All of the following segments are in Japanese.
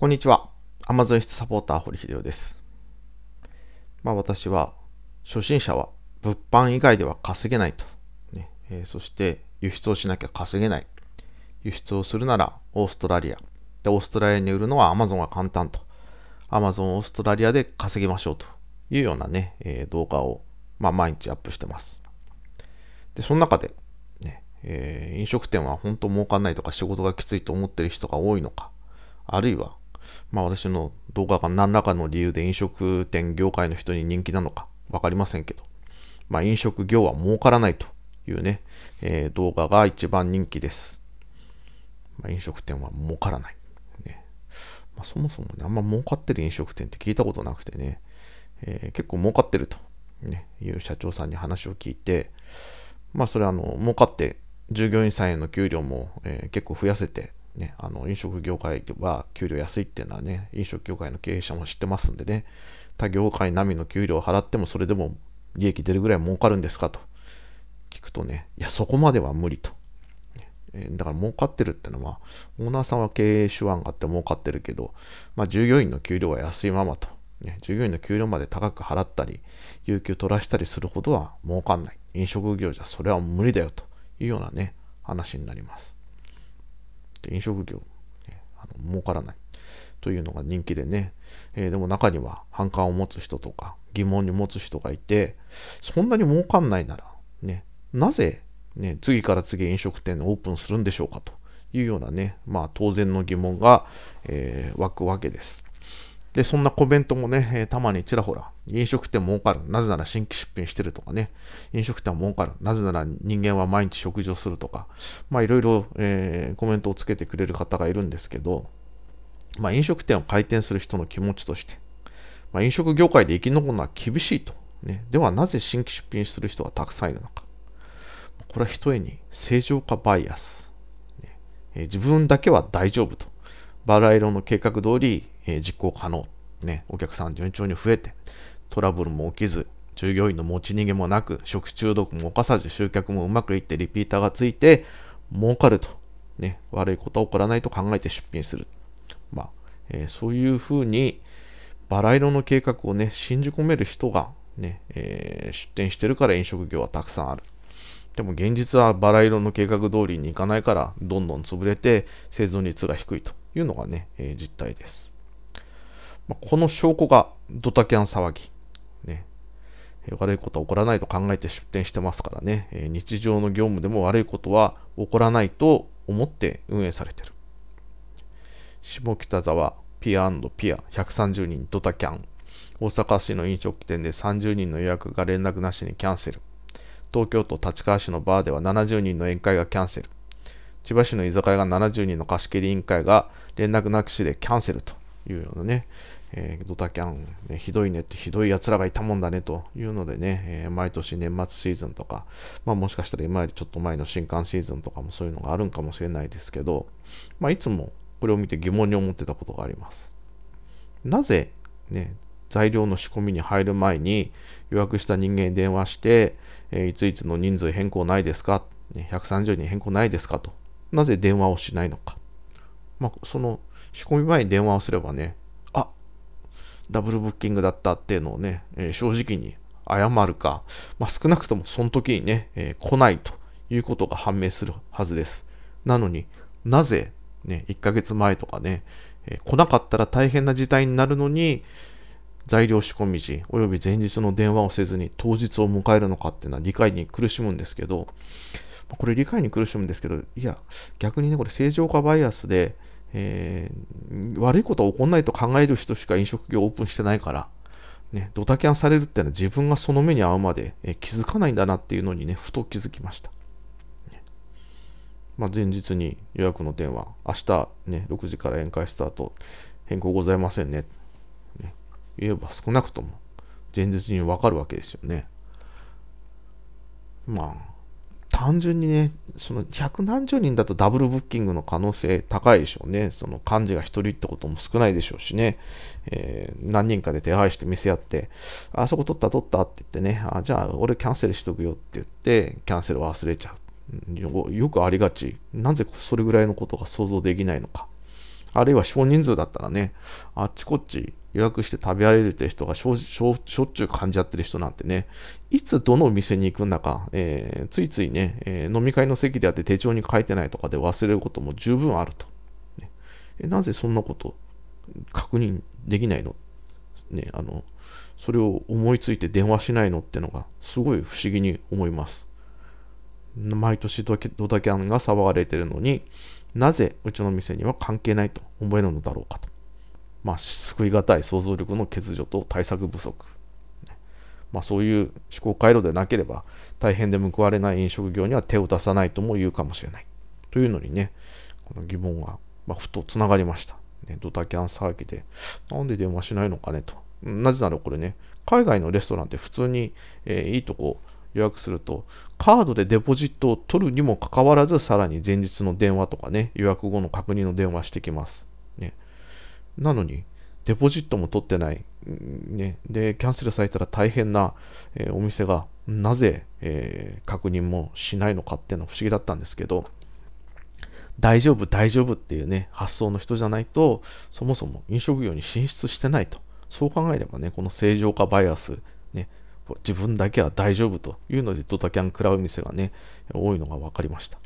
こんにちは。Amazon 室サポーター、堀秀夫です。まあ私は、初心者は物販以外では稼げないと。ねえー、そして、輸出をしなきゃ稼げない。輸出をするなら、オーストラリア。で、オーストラリアに売るのは Amazon が簡単と。Amazon オーストラリアで稼ぎましょうというようなね、えー、動画を、まあ、毎日アップしてます。で、その中で、ね、えー、飲食店は本当儲かんないとか仕事がきついと思ってる人が多いのか、あるいはまあ、私の動画が何らかの理由で飲食店業界の人に人気なのか分かりませんけど、まあ、飲食業は儲からないというね、えー、動画が一番人気です。まあ、飲食店は儲からない。ねまあ、そもそもね、あんま儲かってる飲食店って聞いたことなくてね、えー、結構儲かってると、ね、いう社長さんに話を聞いて、まあそれあの、儲かって従業員さんへの給料も、えー、結構増やせてね、あの飲食業界は給料安いっていうのはね、飲食業界の経営者も知ってますんでね、他業界並みの給料を払ってもそれでも利益出るぐらい儲かるんですかと聞くとね、いや、そこまでは無理と。だから儲かってるってのは、オーナーさんは経営手腕があって儲かってるけど、まあ、従業員の給料は安いままと、ね、従業員の給料まで高く払ったり、有給取らしたりするほどは儲かんない。飲食業じゃそれは無理だよというようなね、話になります。飲食業、あの儲からないというのが人気でね、えー、でも中には反感を持つ人とか疑問に持つ人がいて、そんなに儲かんないなら、ね、なぜ、ね、次から次飲食店オープンするんでしょうかというようなね、まあ当然の疑問が、えー、湧くわけです。で、そんなコメントもね、えー、たまにちらほら、飲食店儲かる、なぜなら新規出品してるとかね、飲食店儲かる、なぜなら人間は毎日食事をするとか、まあいろいろ、えー、コメントをつけてくれる方がいるんですけど、まあ飲食店を開店する人の気持ちとして、まあ、飲食業界で生き残るのは厳しいと。ね、ではなぜ新規出品する人がたくさんいるのか。これはひとえに正常化バイアス。ねえー、自分だけは大丈夫と。バラ色の計画通り、え実行可能。ね、お客さん順調に増えて、トラブルも起きず、従業員の持ち逃げもなく、食中毒も犯さず、集客もうまくいって、リピーターがついて、儲かると。ね、悪いことは起こらないと考えて出品する。まあ、えー、そういうふうに、バラ色の計画をね、信じ込める人がね、えー、出店してるから飲食業はたくさんある。でも現実はバラ色の計画通りにいかないから、どんどん潰れて生存率が低いと。いうのがね、えー、実態です。まあ、この証拠がドタキャン騒ぎ。ね、え悪いことは起こらないと考えて出店してますからね、えー、日常の業務でも悪いことは起こらないと思って運営されてる。下北沢ピアピア130人ドタキャン。大阪市の飲食店で30人の予約が連絡なしにキャンセル。東京都立川市のバーでは70人の宴会がキャンセル。千葉市の居酒屋が70人の貸し切り委員会が連絡なくしでキャンセルというようなね、えー、ドタキャン、ね、ひどいねってひどい奴らがいたもんだねというのでね、えー、毎年年末シーズンとか、まあ、もしかしたら今よりちょっと前の新刊シーズンとかもそういうのがあるんかもしれないですけど、まあ、いつもこれを見て疑問に思ってたことがあります。なぜ、ね、材料の仕込みに入る前に予約した人間に電話して、えー、いついつの人数変更ないですか、ね、130人変更ないですかとなぜ電話をしないのか。まあ、その仕込み前に電話をすればね、あダブルブッキングだったっていうのをね、えー、正直に謝るか、まあ、少なくともその時にね、えー、来ないということが判明するはずです。なのになぜ、ね、1ヶ月前とかね、えー、来なかったら大変な事態になるのに、材料仕込み時、および前日の電話をせずに当日を迎えるのかっていうのは理解に苦しむんですけど、これ理解に苦しむんですけど、いや、逆にね、これ正常化バイアスで、えー、悪いことは起こんないと考える人しか飲食業オープンしてないから、ね、ドタキャンされるっていうのは自分がその目に遭うまで、えー、気づかないんだなっていうのにね、ふと気づきました。ね、まあ、前日に予約の電話、明日ね、6時から宴会スタート、変更ございませんね。ね言えば少なくとも前日にわかるわけですよね。まあ、単純にね、その百何十人だとダブルブッキングの可能性高いでしょうね。その漢字が1人ってことも少ないでしょうしね。えー、何人かで手配して見せ合って、あそこ取った取ったって言ってね、あじゃあ俺キャンセルしとくよって言って、キャンセル忘れちゃう。よくありがち。なぜそれぐらいのことが想像できないのか。あるいは少人数だったらね、あっちこっち予約して食べられるって人がしょっちゅう感じ合ってる人なんてね、いつどの店に行くんだか、えー、ついついね、えー、飲み会の席であって手帳に書いてないとかで忘れることも十分あると。ね、えなぜそんなこと確認できないの,、ね、あのそれを思いついて電話しないのってのがすごい不思議に思います。毎年ドタキャンが騒がれてるのになぜうちの店には関係ないと思えるのだろうかと。まあ、救い難い想像力の欠如と対策不足、まあ、そういう思考回路でなければ大変で報われない飲食業には手を出さないとも言うかもしれないというのにねこの疑問が、まあ、ふとつながりました、ね、ドタキャン騒ぎでなんで電話しないのかねとなぜならこれね海外のレストランって普通に、えー、いいとこ予約するとカードでデポジットを取るにもかかわらずさらに前日の電話とかね予約後の確認の電話してきますなのに、デポジットも取ってない、ね、で、キャンセルされたら大変な、えお店が、なぜ、え確認もしないのかっていうのは不思議だったんですけど、大丈夫、大丈夫っていうね、発想の人じゃないと、そもそも飲食業に進出してないと。そう考えればね、この正常化バイアス、ね、自分だけは大丈夫というので、ドタキャン食らう店がね、多いのが分かりました。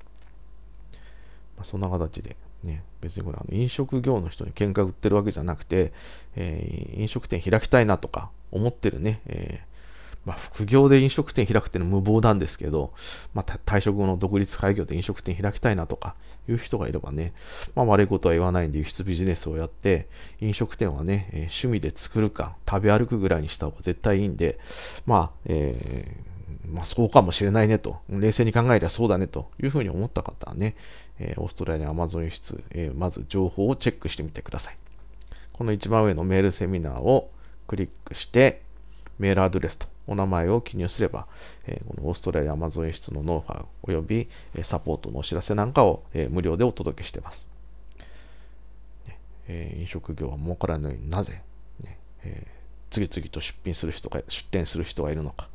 まあ、そんな形で、ね、別にこれあの飲食業の人に喧嘩売ってるわけじゃなくて、えー、飲食店開きたいなとか思ってるね、えー、まあ、副業で飲食店開くっていうのは無謀なんですけど、まあ、退職後の独立開業で飲食店開きたいなとかいう人がいればね、まあ、悪いことは言わないんで輸出ビジネスをやって、飲食店はね、えー、趣味で作るか食べ歩くぐらいにした方が絶対いいんで、まあ、えーまあ、そうかもしれないねと、冷静に考えりゃそうだねというふうに思った方はね、えー、オーストラリアアマゾン室輸出、えー、まず情報をチェックしてみてください。この一番上のメールセミナーをクリックして、メールアドレスとお名前を記入すれば、えー、このオーストラリアアマゾン室輸出のノウハウ及び、えサポートのお知らせなんかを、え無料でお届けしています。え飲食業は儲からないになぜ、ねえ次々と出品する人が、出店する人がいるのか。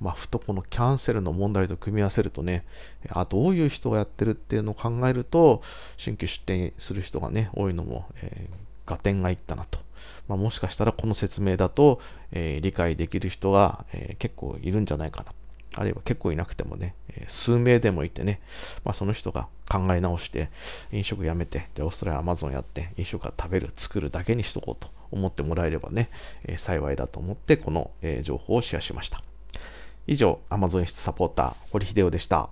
まあ、ふとこのキャンセルの問題と組み合わせるとね、あ、どういう人がやってるっていうのを考えると、新規出店する人がね、多いのも、えー、合点がいったなと。まあ、もしかしたらこの説明だと、えー、理解できる人が、えー、結構いるんじゃないかなあるいは結構いなくてもね、数名でもいてね、まあ、その人が考え直して、飲食やめて、で、オーストラリア、アマゾンやって、飲食は食べる、作るだけにしとこうと思ってもらえればね、え幸いだと思って、この、え情報をシェアしました。以上、アマゾン室サポーター、堀秀夫でした。